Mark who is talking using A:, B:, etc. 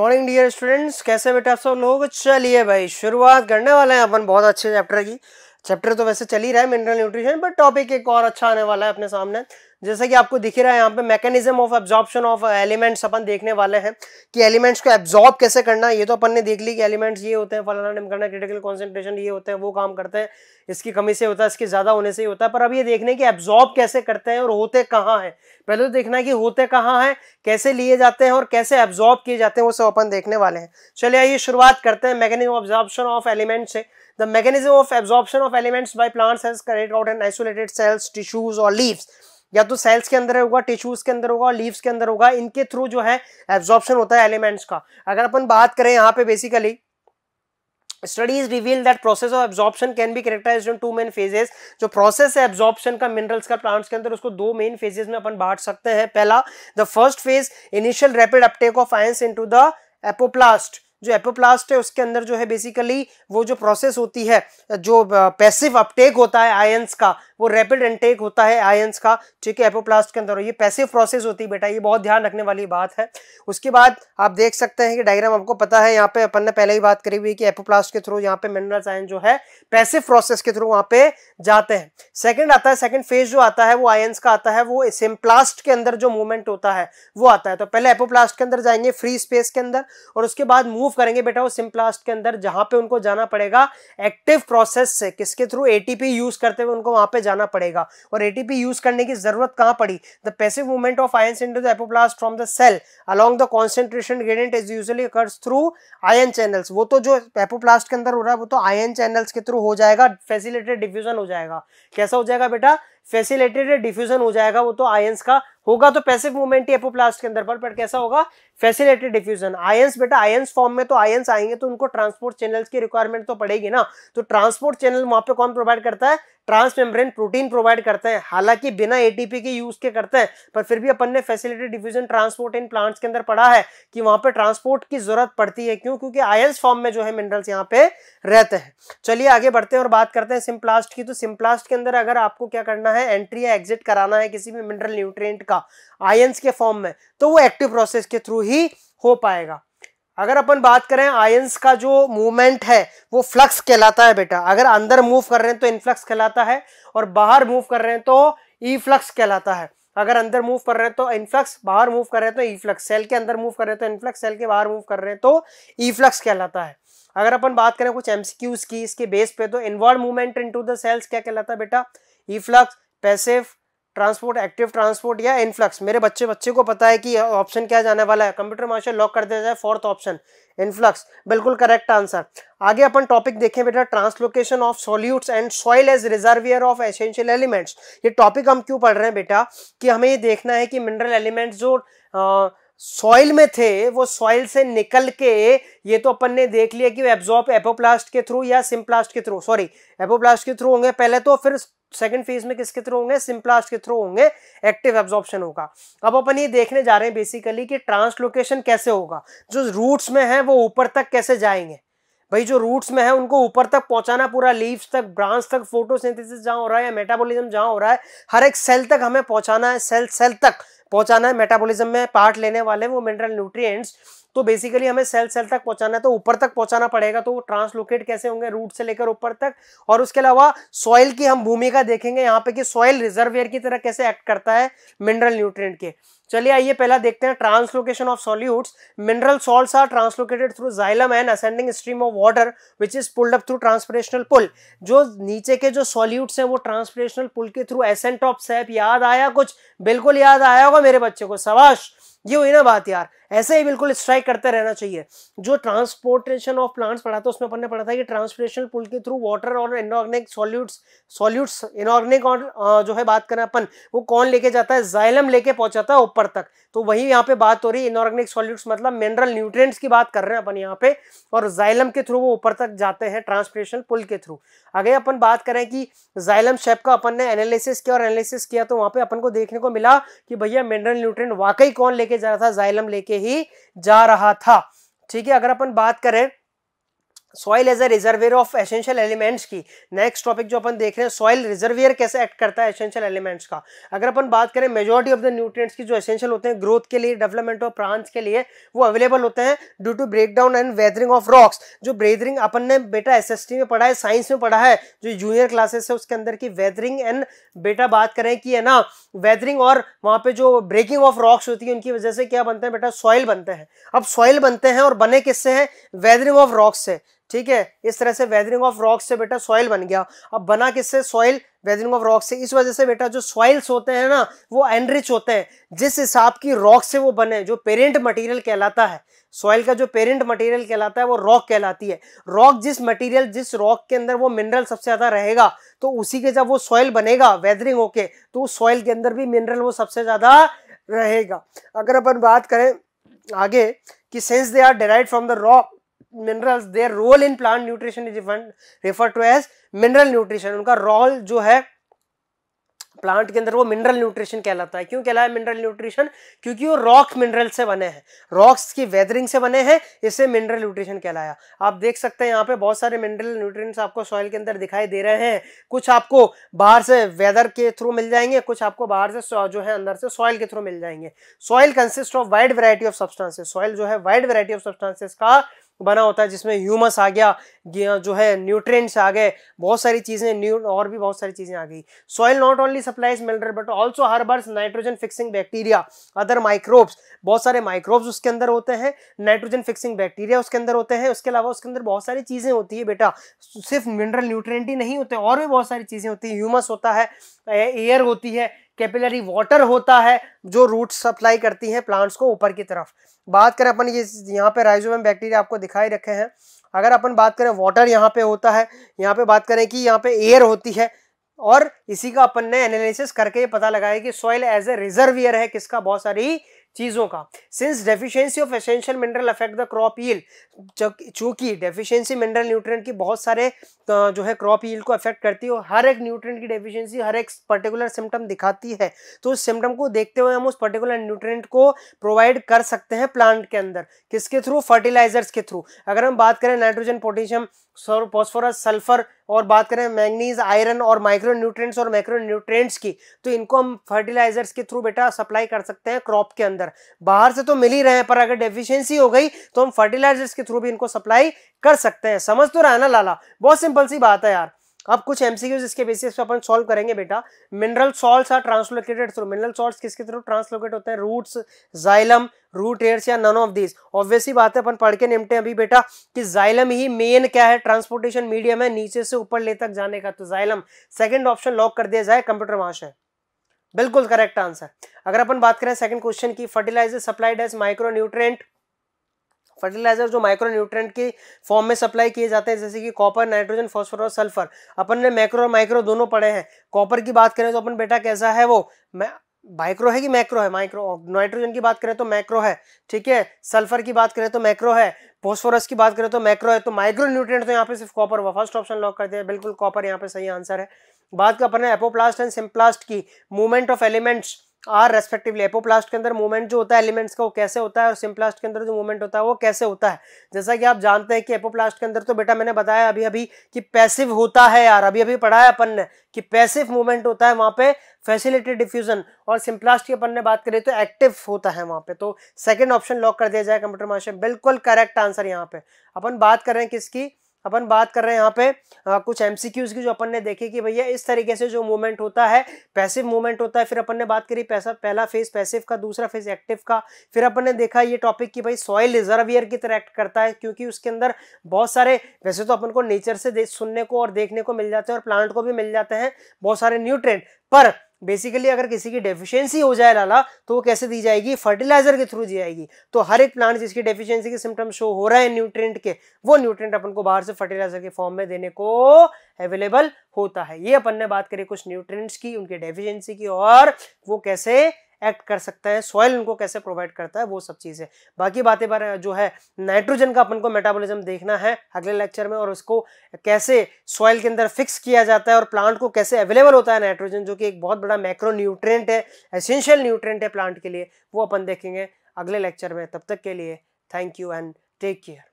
A: morning dear students कैसे बेटे आप सब लोग चलिए भाई शुरुआत करने वाले हैं अपन बहुत अच्छे चैप्टर की चैप्टर तो वैसे चल ही रहा है मिनरल न्यूट्रिशन बट टॉपिक एक और अच्छा आने वाला है अपने सामने जैसा कि आपको दिख रहा है यहाँ पे mechanism of absorption of elements अपन देखने वाले हैं कि एलिमेंट्स को एब्जॉर्ब कैसे करना है ये तो अपन ने देख ली कि एलिमेंट्स ये होते हैं फलाना निम करना क्रिटिकल कॉन्सेंट्रेशन ये होते हैं वो काम करते हैं इसकी कमी से होता है इसके ज़्यादा होने से ही होता है पर अब ये देखने की एब्जॉर्ब कैसे करते हैं और होते कहाँ हैं पहले तो देखना है कि होते कहाँ हैं कैसे लिए जाते हैं और कैसे एब्जॉर्ब किए जाते हैं वो सब अपन देखने वाले हैं चलिए आइए शुरुआत करते हैं मैकेनिज्म ऑब्जॉर्प्शन ऑफ एलिमेंट्स से the mechanism of absorption of elements by plants has carried out in isolated cells tissues या तो सेल्स के अंदर होगा टिश्यूज के अंदर होगा लीव्स के अंदर होगा इनके थ्रू जो है एब्जॉर्प्शन होता है एलिमेंट्स का अगर अपन बात करें यहाँ पे basically studies reveal that process of absorption can be characterise into main phases जो प्रोसेस है एब्जॉर्प्शन का मिनरल्स का प्लांट्स के अंदर उसको दो मेन फेजेस में अपन बांट सकते हैं पहला the first phase initial rapid uptake of ions to the apoplast जो एपोप्लास्ट है उसके अंदर जो है बेसिकली वो जो प्रोसेस होती है जो पैसिव अपटेक होता है आयंस का वो रैपिड इनटेक होता है आयंस का ठीक है एपोप्लास्ट के अंदर ये पैसिव प्रोसेस होती है बेटा ये बहुत ध्यान रखने वाली बात है उसके बाद आप देख सकते हैं कि डायग्राम आपको पता है यहाँ पे अपन ने पहले ही बात करी हुई कि एपोप्लास्ट के थ्रू यहाँ पे मिनरल्स आयन जो है पैसिव प्रोसेस के थ्रू वहाँ पे जाते हैं सेकेंड आता है सेकेंड फेज जो आता है वो आयंस का आता है वो सिम्प्लास्ट के अंदर जो मूवमेंट होता है वो आता है तो पहले एपोप्लास्ट के अंदर जाएंगे फ्री स्पेस के अंदर और उसके बाद मूव मूव करेंगे बेटा वो सिम्प्लास्ट के अंदर जहां पे उनको जाना पड़ेगा एक्टिव प्रोसेस से किसके थ्रू एटीपी यूज करते हुए उनको वहां पे जाना पड़ेगा और एटीपी यूज करने की जरूरत कहां पड़ी the passive movement of ion into apoplast from the cell along the concentration gradient is usually occurs through ion channels वो तो जो एपोप्लास्ट के अंदर हो रहा है वो तो आयन चैनल्स के थ्रू हो जाएगा फैसिलिटेड डिफ्यूजन हो जाएगा कैसा हो जाएगा बेटा फैसिलेटेड डिफ्यूजन हो जाएगा वो तो आयंस का होगा तो पैसिव मूवमेंट एपोप्लास्ट के अंदर पर बट कैसा होगा फैसिलेटेड डिफ्यूजन आयंस बेटा आयंस फॉर्म में तो आयंस आएंगे तो उनको ट्रांसपोर्ट चैनल्स की रिक्वायरमेंट तो पड़ेगी ना तो ट्रांसपोर्ट चैनल वहां पे कौन प्रोवाइड करता है ट्रांसमेम्ब्रेन प्रोटीन प्रोवाइड करते हैं हालांकि बिना एटीपी के यूज के करते हैं पर फिर भी अपन ने facility diffusion transport in plants के अंदर पढ़ा है कि वहां पे ट्रांसपोर्ट की जरूरत पड़ती है क्यों क्योंकि आयल्स फॉर्म में जो है मिनरल्स यहाँ पे रहते हैं चलिए आगे बढ़ते हैं और बात करते हैं सिम्प्लास्ट की तो सिम्प्लास्ट के अंदर अगर आपको क्या करना है एंट्री या एग्जिट कराना है किसी भी मिनरल न्यूट्रिएंट का आयन्स के फॉर्म में तो वो एक्टिव प्रोसेस के थ्रू ही हो पाएगा अगर अपन बात करें आयंस का जो मूवमेंट है वो फ्लक्स कहलाता है बेटा अगर अंदर मूव कर रहे हैं तो इनफ्लक्स कहलाता है और बाहर मूव कर रहे हैं तो ई फ्लक्स कहलाता है अगर अंदर मूव कर रहे हैं तो इनफ्लक्स बाहर मूव कर रहे हैं तो ई फ्लक्स सेल के अंदर मूव कर रहे हैं तो इनफ्लक्स सेल के बाहर मूव कर रहे हैं तो ई फ्लक्स कहलाता है अगर अपन बात करें कुछ एमसीक्यूज की इसके बेस पे तो inward movement into the cells क्या कहलाता है बेटा efflux passive transport active transport या इनफ्लक्स मेरे बच्चे बच्चे को पता है कि ऑप्शन क्या जाने वाला है कंप्यूटर मार्शल लॉक कर दिया जाए फोर्थ ऑप्शन इनफ्लक्स बिल्कुल करेक्ट आंसर आगे अपन टॉपिक देखें बेटा translocation of solutes and soil as reservoir of essential elements ये टॉपिक हम क्यों पढ़ रहे हैं बेटा कि हमें ये देखना है कि मिनरल एलिमेंट्स जो आ, सॉइल में थे वो सॉइल से निकल के ये तो अपन ने देख लिया कि वो एब्जॉर्ब एपोप्लास्ट के थ्रू या सिम्प्लास्ट के थ्रू सॉरी एपोप्लास्ट के थ्रू होंगे पहले तो फिर सेकंड फेज में किसके थ्रू होंगे सिम्प्लास्ट के थ्रू होंगे एक्टिव एब्जॉर्प्शन होगा अब अपन ये देखने जा रहे हैं बेसिकली कि ट्रांसलोकेशन कैसे होगा जो रूट्स में है वो ऊपर तक कैसे जाएंगे भाई जो रूट्स में है उनको ऊपर तक पहुंचाना पूरा लीव्स तक ब्रांच तक फोटोसिंथेसिस जहां हो रहा है या मेटाबॉलिज्म जहां हो रहा है हर एक सेल तक हमें पहुंचाना है सेल सेल तक पहुंचाना है मेटाबॉलिज्म में पार्ट लेने वाले वो मिनरल न्यूट्रिएंट्स तो बेसिकली हमें सेल सेल तक पहुंचाना है तो ऊपर तक पहुंचाना पड़ेगा तो ट्रांसलोकेट कैसे होंगे रूट से लेकर ऊपर तक और उसके अलावा सॉइल की हम भूमिका देखेंगे यहाँ पे कि सॉइल रिजर्वेयर की तरह कैसे एक्ट करता है मिनरल न्यूट्रिएंट के चलिए आइए पहला देखते हैं translocation of solutes mineral salts are translocated through xylem and ascending stream of water which is pulled up through transpirational pull जो नीचे के जो सॉल्यूट्स हैं वो ट्रांसपरेशनल पुल के थ्रू एसेंट ऑफ सैप याद आया कुछ बिल्कुल याद आया होगा मेरे बच्चे को सवाश ये हुई ना बात यार ऐसे ही बिल्कुल स्ट्राइक करते रहना चाहिए जो ट्रांसपोर्टेशन ऑफ प्लांट्स पढ़ा था उसमें अपन ने पढ़ा था कि ट्रांसपोर्टेशन पुल के थ्रू वाटर और इनऑर्गेनिक सॉल्यूट्स सॉल्यूट्स इनऑर्गेनिक और जो है बात करें अपन वो कौन लेके जाता है जाइलम लेके पहुंचाता है ऊपर तक तो वही यहाँ पे बात हो रही है इनऑर्गेनिक सॉल्यूट्स मतलब मिनरल न्यूट्रेंट्स की बात कर रहे हैं अपन यहाँ पे और जाइलम के थ्रू वो ऊपर तक जाते हैं ट्रांसपोर्टेशन पुल के थ्रू अगर अपन बात करें कि जाइलम शेप का अपन ने एनालिसिस किया और एनालिसिस किया तो वहाँ पे अपन को देखने को मिला कि भैया मिनरल न्यूट्रेंट वाकई कौन लेके लेके जा रहा था जाइलम लेके ही जा रहा था ठीक है अगर अपन बात करें soil as a reservoir of essential elements की नेक्स्ट टॉपिक जो अपन देख रहे हैं सॉइल रिजर्वियर कैसे एक्ट करता है एसेंशियल एलिमेंट्स का अगर अपन बात करें मेजोरिटी ऑफ द न्यूट्रिएंट्स की जो एसेंशियल होते हैं ग्रोथ के लिए डेवलपमेंट ऑफ प्लांट्स के लिए वो अवेलेबल होते हैं due to break down and weathering of rocks जो ब्रेदरिंग अपन ने बेटा एस में पढ़ा है साइंस में पढ़ा है जो जूनियर क्लासेस है उसके अंदर की वेदरिंग एंड बेटा बात करें कि है ना वेदरिंग और वहाँ पे जो ब्रेकिंग ऑफ रॉक्स होती है उनकी वजह से क्या बनते हैं बेटा सॉइल बनते हैं अब सॉइल बनते हैं और बने किससे हैं वेदरिंग ऑफ रॉक्स से ठीक है इस तरह से वेदरिंग ऑफ रॉक्स से बेटा सॉइल बन गया अब बना किससे सॉइल वेदरिंग ऑफ रॉक्स से इस वजह से बेटा जो सॉइल्स होते हैं ना वो एनरिच होते हैं जिस हिसाब की रॉक से वो बने जो पेरेंट मटेरियल कहलाता है सॉइल का जो पेरेंट मटेरियल कहलाता है वो रॉक कहलाती है रॉक जिस मटेरियल जिस रॉक के अंदर वो मिनरल सबसे ज़्यादा रहेगा तो उसी के जब वो सॉइल बनेगा वेदरिंग होके तो उस सॉइल के अंदर भी मिनरल वो सबसे ज़्यादा रहेगा अगर अपन बात करें आगे कि since they are derived from the rock minerals their role in plant nutrition is refer to as mineral nutrition उनका रोल जो है प्लांट के अंदर वो मिनरल न्यूट्रिशन कहलाता है क्यों है मिनरल न्यूट्रिशन क्योंकि वो रॉक मिनरल से बने हैं रॉक्स की वेदरिंग से बने हैं इसे मिनरल न्यूट्रिशन कहलाया आप देख सकते हैं यहाँ पे बहुत सारे मिनरल न्यूट्रिएंट्स आपको सॉइल के अंदर दिखाई दे रहे हैं कुछ आपको बाहर से वेदर के थ्रू मिल जाएंगे कुछ आपको बाहर से जो है अंदर से सॉइल के थ्रू मिल जाएंगे soil consist of wide variety of substances soil जो है वाइड वेरायटी ऑफ सब्सटांसेस का बना होता है जिसमें ह्यूमस आ गया जो है न्यूट्रिएंट्स आ गए बहुत सारी चीज़ें न्यू और भी बहुत सारी चीज़ें आ गई soil not only supplies mineral but also bears nitrogen fixing bacteria other microbes बहुत सारे माइक्रोब्स उसके अंदर होते हैं नाइट्रोजन फिक्सिंग बैक्टीरिया उसके अंदर होते हैं उसके अलावा उसके अंदर बहुत सारी चीज़ें होती है बेटा सिर्फ मिनरल न्यूट्रेंट ही नहीं होते और भी बहुत सारी चीज़ें होती है ह्यूमस होता है एयर होती है कैपिलरी वाटर होता है जो रूट सप्लाई करती हैं प्लांट्स को ऊपर की तरफ बात करें अपन ये यहाँ पे राइजोम बैक्टीरिया आपको दिखाई रखे हैं अगर अपन बात करें वाटर यहाँ पे होता है यहाँ पे बात करें कि यहाँ पे एयर होती है और इसी का अपन ने एनालिसिस करके पता लगाया कि सॉइल एज ए रिजर्वियर है किसका बहुत सारी चीज़ों का since deficiency of essential mineral affect the crop yield चूँकि डेफिशिएंसी मिनरल न्यूट्रिएंट की बहुत सारे जो है क्रॉप ईल को अफेक्ट करती है और हर एक न्यूट्रिएंट की डेफिशिएंसी हर एक पर्टिकुलर सिम्टम दिखाती है तो उस सिम्टम को देखते हुए हम उस पर्टिकुलर न्यूट्रिएंट को प्रोवाइड कर सकते हैं प्लांट के अंदर किसके थ्रू फर्टिलाइजर्स के थ्रू अगर हम बात करें नाइट्रोजन पोटेशियम फॉस्फोरस सल्फर और बात करें मैंगनीज आयरन और माइक्रो न्यूट्रेंट्स और माइक्रो न्यूट्रेंट्स की तो इनको हम फर्टिलाइजर्स के थ्रू बेटा सप्लाई कर सकते हैं क्रॉप के अंदर बाहर से तो मिल ही रहे हैं पर अगर डेफिशिएंसी हो गई तो हम फर्टिलाइजर्स के थ्रू भी इनको सप्लाई कर सकते हैं समझ तो रहा है ना लाला बहुत सिंपल सी बात है यार अब कुछ एमसीक्यूज इसके बेसिस पे अपन सॉल्व करेंगे बेटा mineral salts are translocated through mineral salts किसके थ्रू ट्रांसलोकेट होते हैं roots xylem root hairs or none of this obviously बात है अपन पढ़ के निमटे अभी बेटा कि जाइलम ही मेन क्या है ट्रांसपोर्टेशन मीडियम है नीचे से ऊपर ले तक जाने का तो जाइलम सेकेंड ऑप्शन लॉक कर दिया जाए कंप्यूटर भाषा बिल्कुल करेक्ट आंसर अगर अपन बात करें सेकंड क्वेश्चन की fertiliser supplied as micro nutrient fertiliser जो माइक्रो न्यूट्रेंट के फॉर्म में सप्लाई किए जाते हैं जैसे कि कॉपर नाइट्रोजन फॉस्फोर और सल्फर अपन ने मैक्रो और माइक्रो दोनों पढ़े हैं कॉपर की बात करें तो अपन बेटा कैसा है वो मैं माइक्रो है कि मैक्रो है माइक्रो नाइट्रोजन की बात करें तो मैक्रो है ठीक है सल्फर की बात करें तो मैक्रो है फॉस्फोरस की बात करें तो मैक्रो है तो माइक्रो न्यूट्रेंट तो यहाँ पे सिर्फ कॉपर हुआ फर्स्ट ऑप्शन लॉक कर दिया बिल्कुल कॉपर यहाँ पे सही आंसर है बात कर अपने एपोप्लास्ट एंड सिम्प्लास्ट की movement of elements are respectively apoplast के अंदर मूवमेंट जो होता है एलिमेंट्स का वो कैसे होता है और सिम्प्लास्ट के अंदर जो मूवमेंट होता है वो कैसे होता है जैसा कि आप जानते हैं कि एपोप्लास्ट के अंदर तो बेटा मैंने बताया अभी अभी कि पैसिव होता है यार अभी अभी पढ़ा है अपन ने कि पैसिव मूवमेंट होता है वहाँ पे फैसिलिटेड डिफ्यूजन और सिम्प्लास्ट की अपन ने बात करी तो एक्टिव होता है वहाँ पे तो सेकेंड ऑप्शन लॉक कर दिया जाए कंप्यूटर माशे बिल्कुल करेक्ट आंसर यहाँ पे अपन बात करें किसकी अपन बात कर रहे हैं यहाँ पे आ, कुछ एमसीक्यूज की जो अपन ने देखी कि भैया इस तरीके से जो मूवमेंट होता है पैसिव मूवमेंट होता है फिर अपन ने बात करी पैसा पहला फेज पैसिव का दूसरा फेज एक्टिव का फिर अपन ने देखा ये टॉपिक कि भाई सॉइल रिजर्वियर की तरह एक्ट करता है क्योंकि उसके अंदर बहुत सारे वैसे तो अपन को नेचर से सुनने को और देखने को मिल जाते हैं और प्लांट को भी मिल जाते हैं बहुत सारे न्यूट्रेंट पर बेसिकली अगर किसी की डेफिशिएंसी हो जाए लाला तो वो कैसे दी जाएगी फर्टिलाइजर के थ्रू दी जाएगी तो हर एक प्लांट जिसकी डेफिशिएंसी के सिम्टम शो हो रहा है न्यूट्रिएंट के वो न्यूट्रिएंट अपन को बाहर से फर्टिलाइजर के फॉर्म में देने को अवेलेबल होता है ये अपन ने बात करी कुछ न्यूट्रिएंट्स की उनके डेफिशियंसी की और वो कैसे एक्ट कर सकता है सॉयल उनको कैसे प्रोवाइड करता है वो सब चीज़ है बाकी बातें पर जो है नाइट्रोजन का अपन को मेटाबोलिज्म देखना है अगले लेक्चर में और उसको कैसे सॉयल के अंदर फिक्स किया जाता है और प्लांट को कैसे अवेलेबल होता है नाइट्रोजन जो कि एक बहुत बड़ा मैक्रो न्यूट्रेंट है एसेंशियल न्यूट्रेंट है प्लांट के लिए वो अपन देखेंगे अगले लेक्चर में तब तक के लिए thank you and take care